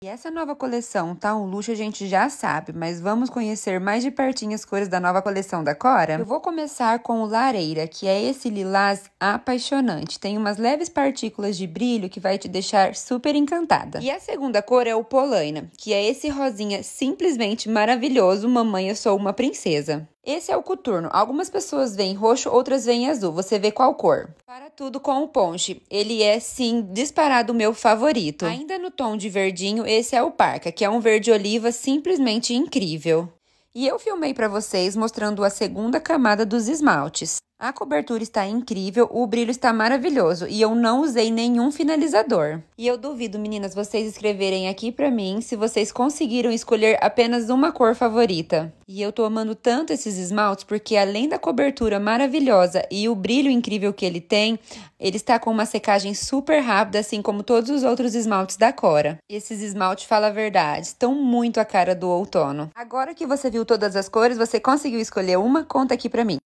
E essa nova coleção tá um luxo, a gente já sabe, mas vamos conhecer mais de pertinho as cores da nova coleção da Cora? Eu vou começar com o Lareira, que é esse lilás apaixonante. Tem umas leves partículas de brilho que vai te deixar super encantada. E a segunda cor é o Polaina, que é esse rosinha simplesmente maravilhoso, mamãe eu sou uma princesa. Esse é o coturno. Algumas pessoas veem roxo, outras veem azul. Você vê qual cor? Para tudo com o ponche. Ele é, sim, disparado o meu favorito. Ainda no tom de verdinho, esse é o parca, que é um verde oliva simplesmente incrível. E eu filmei para vocês mostrando a segunda camada dos esmaltes. A cobertura está incrível, o brilho está maravilhoso e eu não usei nenhum finalizador. E eu duvido, meninas, vocês escreverem aqui para mim se vocês conseguiram escolher apenas uma cor favorita. E eu tô amando tanto esses esmaltes porque além da cobertura maravilhosa e o brilho incrível que ele tem, ele está com uma secagem super rápida, assim como todos os outros esmaltes da Cora. esses esmaltes, fala a verdade, estão muito a cara do outono. Agora que você viu todas as cores, você conseguiu escolher uma? Conta aqui para mim.